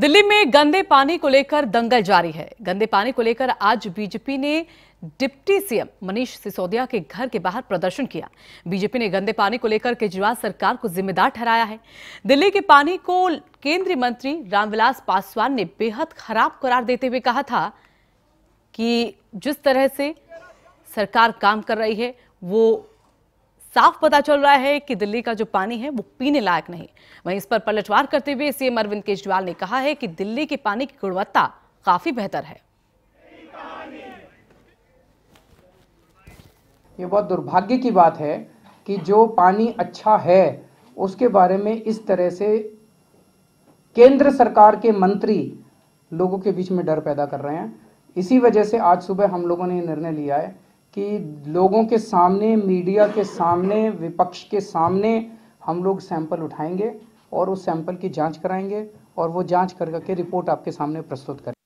दिल्ली में गंदे पानी को लेकर दंगल जारी है गंदे पानी को लेकर आज बीजेपी ने डिप्टी सीएम मनीष सिसोदिया के घर के बाहर प्रदर्शन किया बीजेपी ने गंदे पानी को लेकर केजरीवाल सरकार को जिम्मेदार ठहराया है दिल्ली के पानी को केंद्रीय मंत्री रामविलास पासवान ने बेहद खराब करार देते हुए कहा था कि जिस तरह से सरकार काम कर रही है वो साफ पता चल रहा है कि दिल्ली का जो पानी है वो पीने लायक नहीं वहीं इस पर पलटवार करते हुए सीएम अरविंद केजरीवाल ने कहा है कि दिल्ली के पानी की गुणवत्ता काफी बेहतर है ये बहुत दुर्भाग्य की बात है कि जो पानी अच्छा है उसके बारे में इस तरह से केंद्र सरकार के मंत्री लोगों के बीच में डर पैदा कर रहे हैं इसी वजह से आज सुबह हम लोगों ने निर्णय लिया है कि लोगों के सामने मीडिया के सामने विपक्ष के सामने हम लोग सैंपल उठाएंगे और उस सैंपल की जांच कराएंगे और वो जांच कर करके रिपोर्ट आपके सामने प्रस्तुत करें